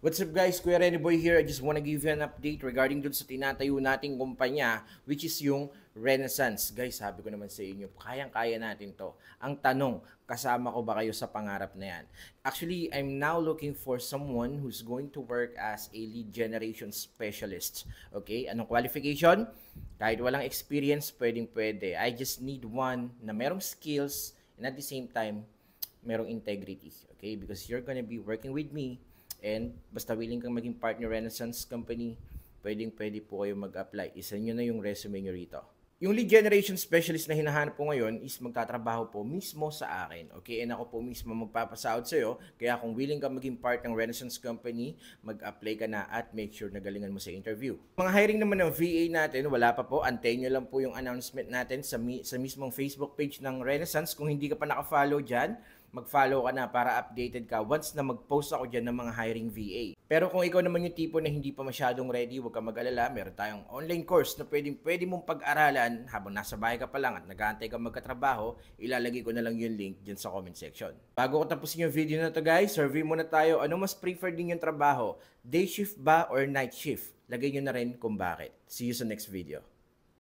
What's up guys, Kuya Rene Boy here. I just want to give you an update regarding dun sa tinatayo nating kumpanya which is yung Renaissance. Guys, sabi ko naman sa inyo, kayang-kaya natin to. Ang tanong, kasama ko ba kayo sa pangarap na yan? Actually, I'm now looking for someone who's going to work as a lead generation specialist. Okay, anong qualification? Kahit walang experience, pwedeng-pwede. I just need one na merong skills and at the same time, merong integrity. Okay, because you're gonna be working with me And basta willing kang maging partner Renaissance Company, pwedeng pwede po kayo mag-apply. Isa nyo na yung resume nyo rito. Yung lead generation specialist na hinahanap po ngayon is magtatrabaho po mismo sa akin. Okay, and ako po mismo magpapasahod sa'yo. Kaya kung willing ka maging part ng Renaissance Company, mag-apply ka na at make sure na galingan mo sa interview. Mga hiring naman ng VA natin, wala pa po. Antay nyo lang po yung announcement natin sa, mi- sa mismong Facebook page ng Renaissance. Kung hindi ka pa nakafollow dyan, mag-follow ka na para updated ka once na mag-post ako dyan ng mga hiring VA. Pero kung ikaw naman yung tipo na hindi pa masyadong ready, huwag ka mag-alala. Meron tayong online course na pwedeng pwede mong pag-aralan habang nasa bahay ka pa lang at nag ka magkatrabaho, ilalagay ko na lang yung link dyan sa comment section. Bago ko tapusin yung video na to guys, survey muna tayo ano mas preferred din yung trabaho, day shift ba or night shift? Lagay nyo na rin kung bakit. See you sa next video.